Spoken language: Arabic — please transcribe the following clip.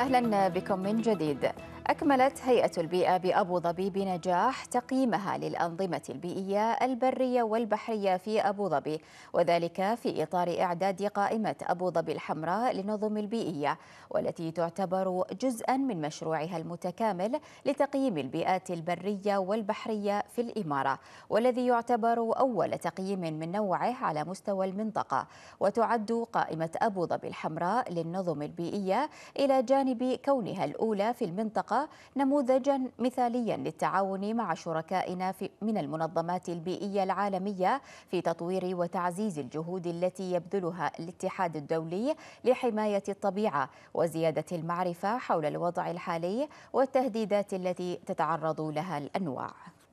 أهلا بكم من جديد أكملت هيئة البيئة بأبو ظبي بنجاح تقييمها للأنظمة البيئية البرية والبحرية في أبو ظبي وذلك في إطار إعداد قائمة أبو ظبي الحمراء للنظم البيئية والتي تعتبر جزءا من مشروعها المتكامل لتقييم البيئات البرية والبحرية في الإمارة والذي يعتبر أول تقييم من نوعه على مستوى المنطقة وتعد قائمة أبو ظبي الحمراء للنظم البيئية إلى جانب كونها الأولى في المنطقة نموذجا مثاليا للتعاون مع شركائنا في من المنظمات البيئية العالمية في تطوير وتعزيز الجهود التي يبذلها الاتحاد الدولي لحماية الطبيعة وزيادة المعرفة حول الوضع الحالي والتهديدات التي تتعرض لها الأنواع